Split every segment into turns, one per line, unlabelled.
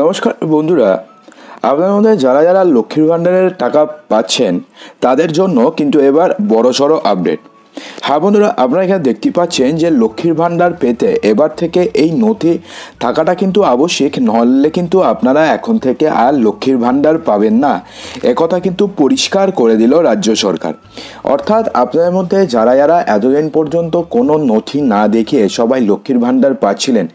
নমস্কার বন্ধুরা আপনার মধ্যে যারা যারা লক্ষ্মীর ভাণ্ডারের টাকা পাচ্ছেন তাদের জন্য কিন্তু এবার সড়ো আপডেট হ্যাঁ বন্ধুরা আপনারা এখানে দেখতে পাচ্ছেন যে লক্ষ্মীর ভাণ্ডার পেতে এবার থেকে এই নথি থাকাটা কিন্তু আবশ্যিক নহলে কিন্তু আপনারা এখন থেকে আর লক্ষ্মীর ভাণ্ডার পাবেন না একথা কিন্তু পরিষ্কার করে দিল রাজ্য সরকার অর্থাৎ আপনাদের মধ্যে যারা যারা এতদিন পর্যন্ত কোনো নথি না দেখিয়ে সবাই লক্ষ্মীর ভাণ্ডার পাচ্ছিলেন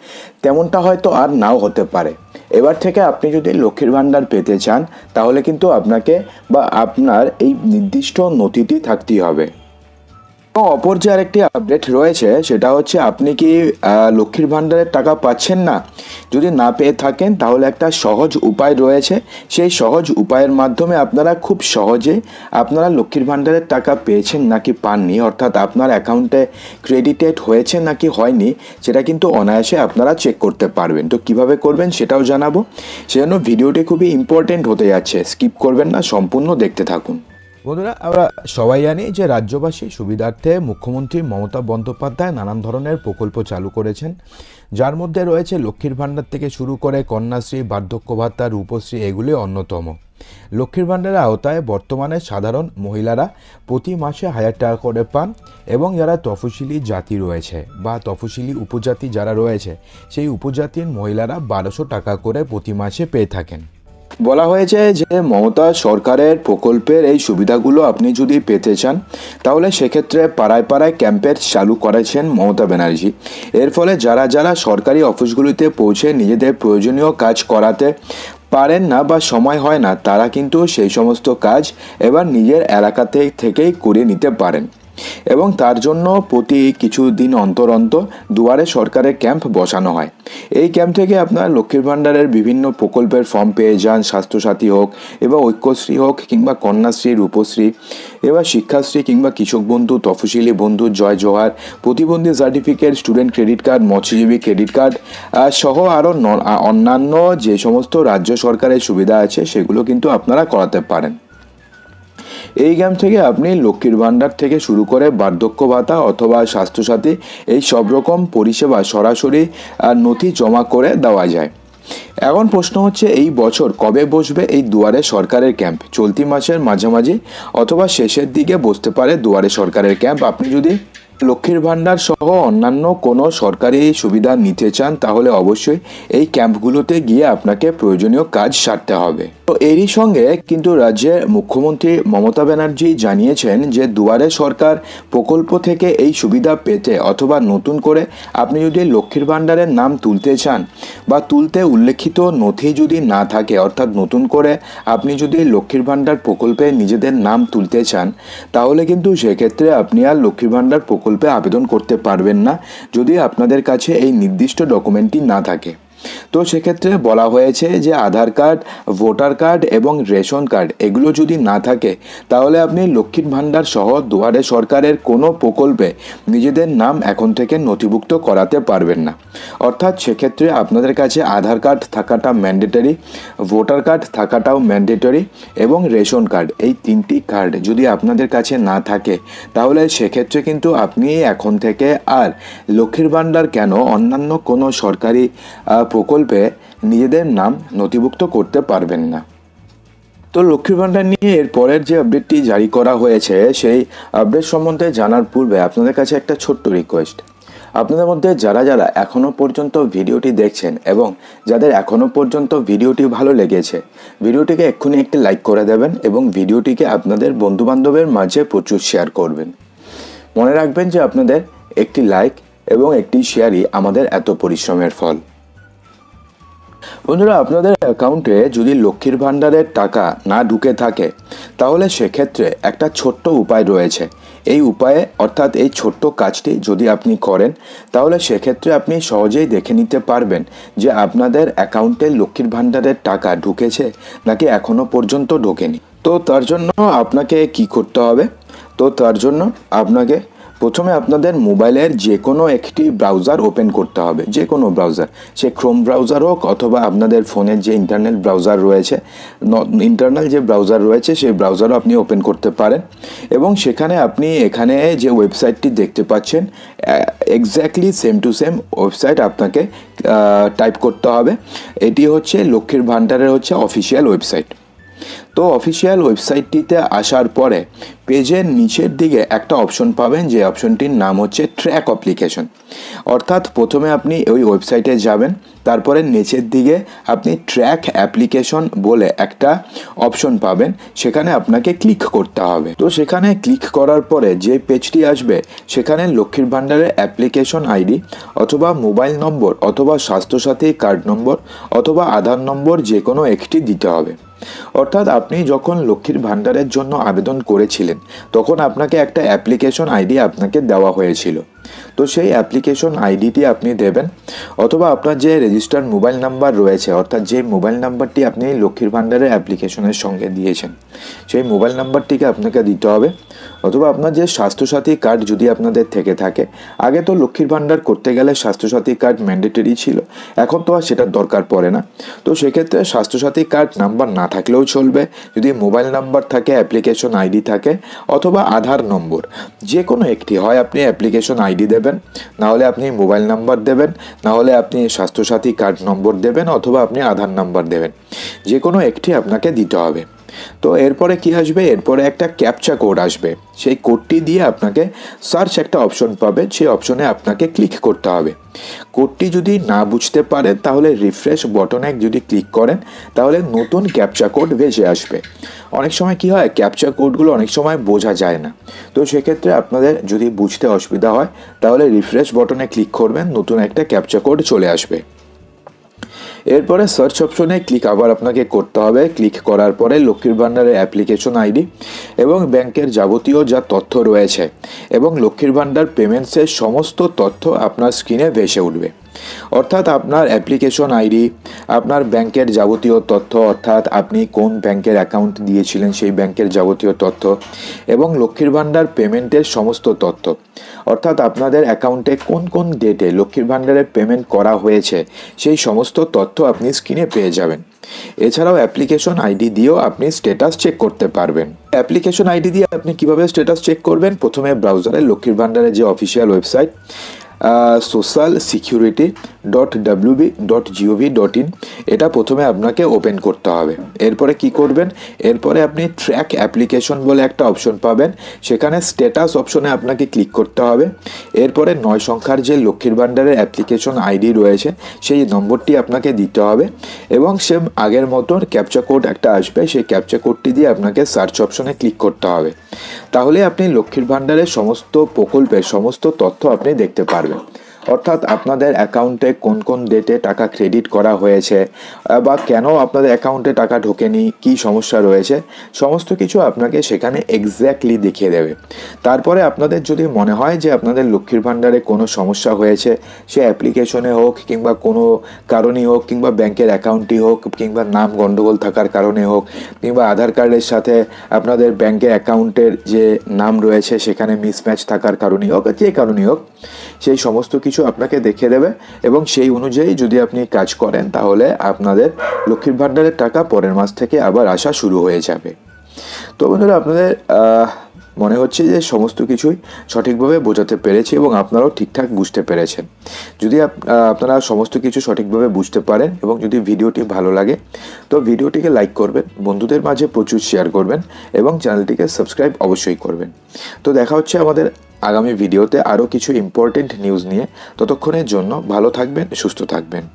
তেমনটা হয়তো আর নাও হতে পারে এবার থেকে আপনি যদি লক্ষ্মীর ভাণ্ডার পেতে চান তাহলে কিন্তু আপনাকে বা আপনার এই নির্দিষ্ট নথিটি থাকতেই হবে অপর যে আরেকটি আপডেট রয়েছে সেটা হচ্ছে আপনি কি লক্ষ্মীর ভাণ্ডারের টাকা পাচ্ছেন না যদি না পেয়ে থাকেন তাহলে একটা সহজ উপায় রয়েছে সেই সহজ উপায়ের মাধ্যমে আপনারা খুব সহজে আপনারা লক্ষ্মীর ভাণ্ডারের টাকা পেয়েছেন নাকি পাননি অর্থাৎ আপনার অ্যাকাউন্টে ক্রেডিটেড হয়েছে নাকি হয়নি সেটা কিন্তু অনায়াসে আপনারা চেক করতে পারবেন তো কিভাবে করবেন সেটাও জানাবো সেজন্য ভিডিওটি খুবই ইম্পর্টেন্ট হতে যাচ্ছে স্কিপ করবেন না সম্পূর্ণ দেখতে থাকুন বন্ধুরা আমরা সবাই জানি যে রাজ্যবাসী সুবিধার্থে মুখ্যমন্ত্রী মমতা বন্দ্যোপাধ্যায় নানান ধরনের প্রকল্প চালু করেছেন যার মধ্যে রয়েছে লক্ষ্মীর ভাণ্ডার থেকে শুরু করে কন্যাশ্রী বার্ধক্য ভাতা রূপশ্রী এগুলি অন্যতম লক্ষ্মীর ভাণ্ডারের আওতায় বর্তমানে সাধারণ মহিলারা প্রতি মাসে হাজার টাকা করে পান এবং যারা তফসিলি জাতি রয়েছে বা তফসিলি উপজাতি যারা রয়েছে সেই উপজাতির মহিলারা বারোশো টাকা করে প্রতি মাসে পেয়ে থাকেন বলা হয়েছে যে মমতা সরকারের প্রকল্পের এই সুবিধাগুলো আপনি যদি পেতে চান তাহলে সেক্ষেত্রে পাড়ায় পাড়ায় ক্যাম্পের চালু করেছেন মমতা ব্যানার্জি এর ফলে যারা যারা সরকারি অফিসগুলিতে পৌঁছে নিজেদের প্রয়োজনীয় কাজ করাতে পারেন না বা সময় হয় না তারা কিন্তু সেই সমস্ত কাজ এবার নিজের এলাকাতে থেকেই করে নিতে পারেন এবং তার জন্য প্রতি কিছুদিন অন্তর অন্তর দুয়ারে সরকারের ক্যাম্প বসানো হয় এই ক্যাম্প থেকে আপনার লক্ষ্মীর ভাণ্ডারের বিভিন্ন প্রকল্পের ফর্ম পেয়ে যান স্বাস্থ্যসাথী হোক এবার ঐক্যশ্রী হোক কিংবা কন্যাশ্রী রূপশ্রী এবার শিক্ষাশ্রী কিংবা কৃষক বন্ধু তফসিলি বন্ধু জয় জোহার প্রতিবন্ধী সার্টিফিকেট স্টুডেন্ট ক্রেডিট কার্ড মৎস্যজীবী ক্রেডিট কার্ড সহ আরও অন্যান্য যে সমস্ত রাজ্য সরকারের সুবিধা আছে সেগুলো কিন্তু আপনারা করাতে পারেন এই গ্যাম থেকে আপনি লক্ষ্মীর ভাণ্ডার থেকে শুরু করে বার্ধক্য ভাতা অথবা স্বাস্থ্যসাথী এই সব রকম পরিষেবা সরাসরি নথি জমা করে দেওয়া যায় এখন প্রশ্ন হচ্ছে এই বছর কবে বসবে এই দুয়ারে সরকারের ক্যাম্প চলতি মাসের মাঝামাঝি অথবা শেষের দিকে বসতে পারে দুয়ারে সরকারের ক্যাম্প আপনি যদি লক্ষ্মীর ভাণ্ডার সহ অন্যান্য কোনো সরকারি সুবিধা নিতে চান তাহলে অবশ্যই এই ক্যাম্পগুলোতে গিয়ে আপনাকে প্রয়োজনীয় কাজ সারতে হবে তো এরই সঙ্গে কিন্তু রাজ্যের মুখ্যমন্ত্রী মমতা ব্যানার্জি জানিয়েছেন যে দুয়ারে সরকার প্রকল্প থেকে এই সুবিধা পেতে অথবা নতুন করে আপনি যদি লক্ষ্মীর ভাণ্ডারের নাম তুলতে চান বা তুলতে উল্লেখিত নথি যদি না থাকে অর্থাৎ নতুন করে আপনি যদি লক্ষ্মীর ভাণ্ডার প্রকল্পে নিজেদের নাম তুলতে চান তাহলে কিন্তু সেক্ষেত্রে আপনি আর লক্ষ্মীর ভাণ্ডার প্রকল্প প্রকল্পে আবেদন করতে পারবেন না যদি আপনাদের কাছে এই নির্দিষ্ট ডকুমেন্টটি না থাকে তো সেক্ষেত্রে বলা হয়েছে যে আধার কার্ড ভোটার কার্ড এবং রেশন কার্ড এগুলো যদি না থাকে তাহলে আপনি লক্ষ্মীর ভাণ্ডার সহ দুয়ারে সরকারের কোনো প্রকল্পে নিজেদের নাম এখন থেকে নথিভুক্ত করাতে পারবেন না অর্থাৎ সেক্ষেত্রে আপনাদের কাছে আধার কার্ড থাকাটা ম্যান্ডেটরি ভোটার কার্ড থাকাটাও ম্যান্ডেটরি এবং রেশন কার্ড এই তিনটি কার্ড যদি আপনাদের কাছে না থাকে তাহলে সেক্ষেত্রে কিন্তু আপনি এখন থেকে আর লক্ষ্মীর ভাণ্ডার কেন অন্যান্য কোনো সরকারি প্রকল্পে নিজেদের নাম নথিভুক্ত করতে পারবেন না তো লক্ষ্মীর ভাণ্ডার নিয়ে এর পরের যে আপডেটটি জারি করা হয়েছে সেই আপডেট সম্বন্ধে জানার পূর্বে আপনাদের কাছে একটা ছোট্ট রিকোয়েস্ট আপনাদের মধ্যে যারা যারা এখনও পর্যন্ত ভিডিওটি দেখছেন এবং যাদের এখনও পর্যন্ত ভিডিওটি ভালো লেগেছে ভিডিওটিকে এক্ষুনি একটি লাইক করে দেবেন এবং ভিডিওটিকে আপনাদের বন্ধুবান্ধবের মাঝে প্রচুর শেয়ার করবেন মনে রাখবেন যে আপনাদের একটি লাইক এবং একটি শেয়ারই আমাদের এত পরিশ্রমের ফল বন্ধুরা আপনাদের অ্যাকাউন্টে যদি লক্ষ্মীর ভাণ্ডারের টাকা না ঢুকে থাকে তাহলে সেক্ষেত্রে একটা ছোট্ট উপায় রয়েছে এই উপায়ে অর্থাৎ এই ছোট্ট কাজটি যদি আপনি করেন তাহলে সেক্ষেত্রে আপনি সহজেই দেখে নিতে পারবেন যে আপনাদের অ্যাকাউন্টে লক্ষ্মীর ভাণ্ডারের টাকা ঢুকেছে নাকি এখনও পর্যন্ত ঢোকেনি তো তার জন্য আপনাকে কি করতে হবে তো তার জন্য আপনাকে প্রথমে আপনাদের মোবাইলের যে কোনো একটি ব্রাউজার ওপেন করতে হবে যে কোনো ব্রাউজার সে ক্রোম ব্রাউজার হোক অথবা আপনাদের ফোনের যে ইন্টারনেট ব্রাউজার রয়েছে ইন্টারনাল যে ব্রাউজার রয়েছে সেই ব্রাউজারও আপনি ওপেন করতে পারেন এবং সেখানে আপনি এখানে যে ওয়েবসাইটটি দেখতে পাচ্ছেন exactly same to same website আপনাকে টাইপ করতে হবে এটি হচ্ছে লক্ষ্মীর ভাণ্ডারের হচ্ছে অফিসিয়াল ওয়েবসাইট তো অফিসিয়াল ওয়েবসাইটটিতে আসার পরে পেজের নিচের দিকে একটা অপশন পাবেন যে অপশনটির নাম হচ্ছে ট্র্যাক অ্যাপ্লিকেশন অর্থাৎ প্রথমে আপনি ওই ওয়েবসাইটে যাবেন তারপরে নিচের দিকে আপনি ট্র্যাক অ্যাপ্লিকেশন বলে একটা অপশন পাবেন সেখানে আপনাকে ক্লিক করতে হবে তো সেখানে ক্লিক করার পরে যে পেজটি আসবে সেখানে লক্ষ্মীর ভাণ্ডারের অ্যাপ্লিকেশন আইডি অথবা মোবাইল নম্বর অথবা স্বাস্থ্যসাথী কার্ড নম্বর অথবা আধার নম্বর যে কোনো একটি দিতে হবে অর্থাৎ আপনি যখন লক্ষ্মীর ভাণ্ডারের জন্য আবেদন করেছিলেন তখন আপনাকে একটা অ্যাপ্লিকেশন আইডি আপনাকে দেওয়া হয়েছিল তো সেই অ্যাপ্লিকেশন আইডিটি আপনি দেবেন অথবা আপনার যে রেজিস্টার্ড মোবাইল নাম্বার রয়েছে অর্থাৎ যে মোবাইল নাম্বারটি আপনি লক্ষ্মীর ভাণ্ডারের অ্যাপ্লিকেশনের সঙ্গে দিয়েছেন সেই মোবাইল নাম্বারটিকে আপনাকে দিতে হবে অথবা আপনার যে স্বাস্থ্যসাথী কার্ড যদি আপনাদের থেকে থাকে আগে তো লক্ষ্মীর ভাণ্ডার করতে গেলে স্বাস্থ্যসাথী কার্ড ম্যান্ডেটরি ছিল এখন তো আর সেটার দরকার পড়ে না তো সেক্ষেত্রে স্বাস্থ্যসাথী কার্ড নাম্বার না থাকলেও চলবে যদি মোবাইল নাম্বার থাকে অ্যাপ্লিকেশন আইডি থাকে অথবা আধার নম্বর যে কোনো একটি হয় আপনি অ্যাপ্লিকেশন আইডি আইডি দেবেন নাহলে আপনি মোবাইল নাম্বার দেবেন নাহলে আপনি স্বাস্থ্যসাথী কার্ড নম্বর দেবেন অথবা আপনি আধার নাম্বার দেবেন যে কোনো একটি আপনাকে দিতে হবে তো এরপরে কি আসবে এরপরে একটা ক্যাপচা কোড আসবে সেই কোডটি দিয়ে আপনাকে সার্চ একটা অপশন পাবে সেই অপশনে আপনাকে ক্লিক করতে হবে কোডটি যদি না বুঝতে পারেন তাহলে রিফ্রেশ বটনে যদি ক্লিক করেন তাহলে নতুন ক্যাপচা কোড ভেসে আসবে অনেক সময় কি হয় ক্যাপচা কোডগুলো অনেক সময় বোঝা যায় না তো সেক্ষেত্রে আপনাদের যদি বুঝতে অসুবিধা হয় তাহলে রিফ্রেশ বটনে ক্লিক করবেন নতুন একটা ক্যাপচা কোড চলে আসবে এরপরে সার্চ অপশনে ক্লিক আবার আপনাকে করতে হবে ক্লিক করার পরে লক্ষ্মীর ভাণ্ডারের অ্যাপ্লিকেশন আইডি এবং ব্যাংকের যাবতীয় যা তথ্য রয়েছে এবং লক্ষ্মীর ভাণ্ডার পেমেন্টসের সমস্ত তথ্য আপনার স্ক্রিনে ভেসে উঠবে অর্থাৎ আপনার অ্যাপ্লিকেশন আইডি আপনার ব্যাংকের যাবতীয় তথ্য অর্থাৎ আপনি কোন ব্যাংকের অ্যাকাউন্ট দিয়েছিলেন সেই ব্যাংকের যাবতীয় তথ্য এবং লক্ষ্মীর ভাণ্ডার পেমেন্টের সমস্ত তথ্য অর্থাৎ আপনাদের অ্যাকাউন্টে কোন কোন ডেটে লক্ষ্মীর ভাণ্ডারের পেমেন্ট করা হয়েছে সেই সমস্ত তথ্য আপনি স্ক্রিনে পেয়ে যাবেন এছাড়াও অ্যাপ্লিকেশন আইডি দিয়েও আপনি স্ট্যাটাস চেক করতে পারবেন অ্যাপ্লিকেশন আইডি দিয়ে আপনি কিভাবে স্ট্যাটাস চেক করবেন প্রথমে ব্রাউজারে লক্ষ্মীর ভাণ্ডারের যে official website Social Security dot WB dot GOV dot in এটা প্রথমে আপনাকে ওপেন করতে হবে এরপরে কি করবেন এরপরে আপনি ট্র্যাক অ্যাপ্লিকেশন বলে একটা অপশন পাবেন সেখানে স্ট্যাটাস অপশনে আপনাকে ক্লিক করতে হবে এরপরে নয় সংখ্যার যে লক্ষ্মীর ভাণ্ডারের অ্যাপ্লিকেশন আইডি রয়েছে সেই নম্বরটি আপনাকে দিতে হবে এবং সেম আগের মতন ক্যাপচা কোড একটা আসবে সেই ক্যাপচা কোডটি দিয়ে আপনাকে সার্চ অপশনে ক্লিক করতে হবে তাহলে আপনি লক্ষ্মীর ভাণ্ডারের সমস্ত প্রকল্পের সমস্ত তথ্য আপনি দেখতে পারবেন অর্থাৎ আপনাদের অ্যাকাউন্টে কোন কোন ডেটে টাকা ক্রেডিট করা হয়েছে বা কেন আপনাদের অ্যাকাউন্টে টাকা ঢোকেনি কি সমস্যা রয়েছে সমস্ত কিছু আপনাকে সেখানে এক্স্যাক্টলি দেখিয়ে দেবে তারপরে আপনাদের যদি মনে হয় যে আপনাদের লক্ষ্মীর ভাণ্ডারে কোনো সমস্যা হয়েছে সে অ্যাপ্লিকেশনে হোক কিংবা কোনো কারণেই হোক কিংবা ব্যাংকের অ্যাকাউন্টই হোক কিংবা নাম গণ্ডগোল থাকার কারণে হোক কিংবা আধার কার্ডের সাথে আপনাদের ব্যাংকের অ্যাকাউন্টের যে নাম রয়েছে সেখানে মিসম্যাচ থাকার কারণেই হোক যে কারণেই হোক সেই সমস্ত কিছু কিছু আপনাকে দেখিয়ে দেবে এবং সেই অনুযায়ী যদি আপনি কাজ করেন তাহলে আপনাদের লক্ষ্মীর ভাণ্ডারের টাকা পরের মাস থেকে আবার আসা শুরু হয়ে যাবে তো বন্ধুরা আপনাদের মনে হচ্ছে যে সমস্ত কিছুই সঠিকভাবে বোঝাতে পেরেছি এবং আপনারাও ঠিকঠাক বুঝতে পেরেছেন যদি আপনারা সমস্ত কিছু সঠিকভাবে বুঝতে পারেন এবং যদি ভিডিওটি ভালো লাগে তো ভিডিওটিকে লাইক করবেন বন্ধুদের মাঝে প্রচুর শেয়ার করবেন এবং চ্যানেলটিকে সাবস্ক্রাইব অবশ্যই করবেন তো দেখা হচ্ছে আমাদের আগামী ভিডিওতে আরও কিছু ইম্পর্টেন্ট নিউজ নিয়ে ততক্ষণের জন্য ভালো থাকবেন সুস্থ থাকবেন